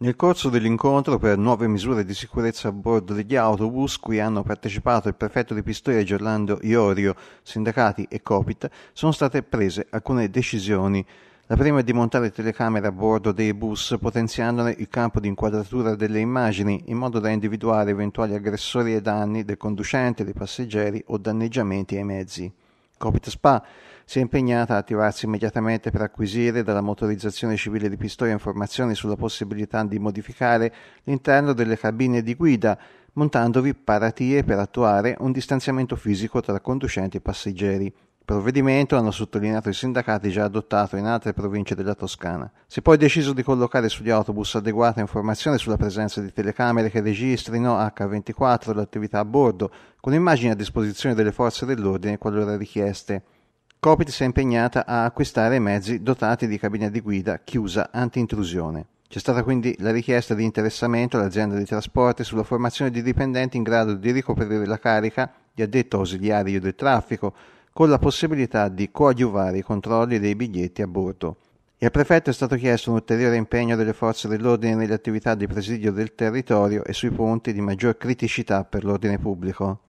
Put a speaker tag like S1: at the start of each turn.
S1: Nel corso dell'incontro per nuove misure di sicurezza a bordo degli autobus, cui hanno partecipato il prefetto di Pistoia Gerlando Iorio, sindacati e Copit, sono state prese alcune decisioni. La prima è di montare telecamere a bordo dei bus, potenziandone il campo di inquadratura delle immagini, in modo da individuare eventuali aggressori e danni del conducente, dei passeggeri o danneggiamenti ai mezzi. Copit Spa si è impegnata a attivarsi immediatamente per acquisire dalla motorizzazione civile di Pistoia informazioni sulla possibilità di modificare l'interno delle cabine di guida, montandovi paratie per attuare un distanziamento fisico tra conducenti e passeggeri. Provvedimento, hanno sottolineato i sindacati, già adottato in altre province della Toscana. Si è poi deciso di collocare sugli autobus adeguata informazione sulla presenza di telecamere che registrino H24 l'attività a bordo, con immagini a disposizione delle forze dell'ordine qualora richieste. Copit si è impegnata a acquistare mezzi dotati di cabina di guida chiusa anti-intrusione. C'è stata quindi la richiesta di interessamento all'azienda di trasporti sulla formazione di dipendenti in grado di ricoprire la carica di addetto ausiliario del traffico, con la possibilità di coadiuvare i controlli dei biglietti a bordo. E al prefetto è stato chiesto un ulteriore impegno delle forze dell'ordine nelle attività di presidio del territorio e sui punti di maggior criticità per l'ordine pubblico.